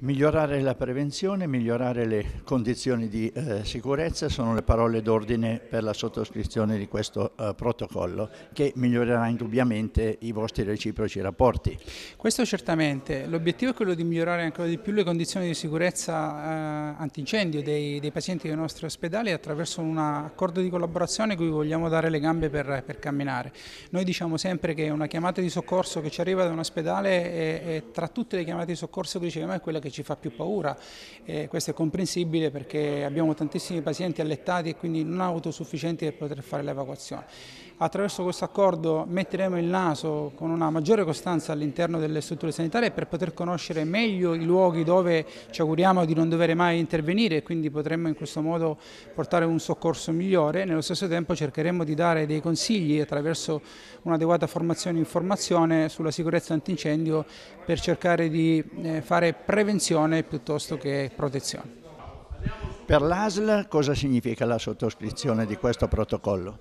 Migliorare la prevenzione, migliorare le condizioni di eh, sicurezza sono le parole d'ordine per la sottoscrizione di questo eh, protocollo che migliorerà indubbiamente i vostri reciproci rapporti. Questo certamente, l'obiettivo è quello di migliorare ancora di più le condizioni di sicurezza eh, antincendio dei, dei, pazienti dei nostri ospedali attraverso un accordo di collaborazione cui vogliamo dare le gambe per, per, camminare. Noi diciamo sempre che una chiamata di soccorso che ci arriva da un ospedale è, è tra tutte le chiamate di soccorso che riceviamo è quella che che ci fa più paura. E questo è comprensibile perché abbiamo tantissimi pazienti allettati e quindi non autosufficienti per poter fare l'evacuazione. Attraverso questo accordo metteremo il naso con una maggiore costanza all'interno delle strutture sanitarie per poter conoscere meglio i luoghi dove ci auguriamo di non dover mai intervenire e quindi potremmo in questo modo portare un soccorso migliore. Nello stesso tempo cercheremo di dare dei consigli attraverso un'adeguata formazione e informazione sulla sicurezza antincendio per cercare di eh, fare prevenzione prevenzione piuttosto che protezione. Per l'ASL cosa significa la sottoscrizione di questo protocollo?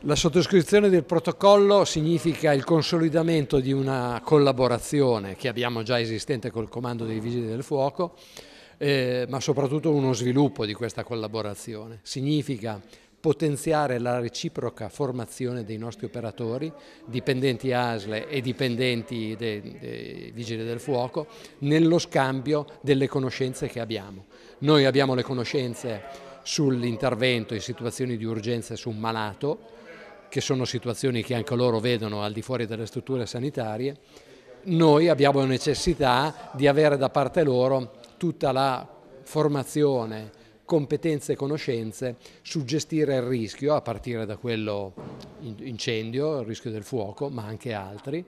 La sottoscrizione del protocollo significa il consolidamento di una collaborazione che abbiamo già esistente col Comando dei Vigili del Fuoco, eh, ma soprattutto uno sviluppo di questa collaborazione. Significa potenziare la reciproca formazione dei nostri operatori, dipendenti ASLE e dipendenti dei, dei Vigili del Fuoco, nello scambio delle conoscenze che abbiamo. Noi abbiamo le conoscenze sull'intervento in situazioni di urgenza su un malato, che sono situazioni che anche loro vedono al di fuori delle strutture sanitarie, noi abbiamo necessità di avere da parte loro tutta la formazione, competenze e conoscenze su gestire il rischio, a partire da quello incendio, il rischio del fuoco, ma anche altri,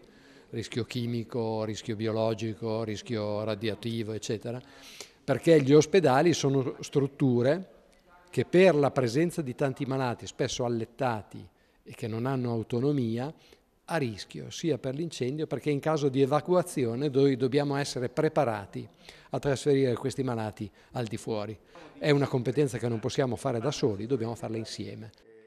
rischio chimico, rischio biologico, rischio radioattivo, eccetera, perché gli ospedali sono strutture che per la presenza di tanti malati, spesso allettati e che non hanno autonomia, a rischio sia per l'incendio perché in caso di evacuazione noi dobbiamo essere preparati a trasferire questi malati al di fuori. È una competenza che non possiamo fare da soli, dobbiamo farla insieme.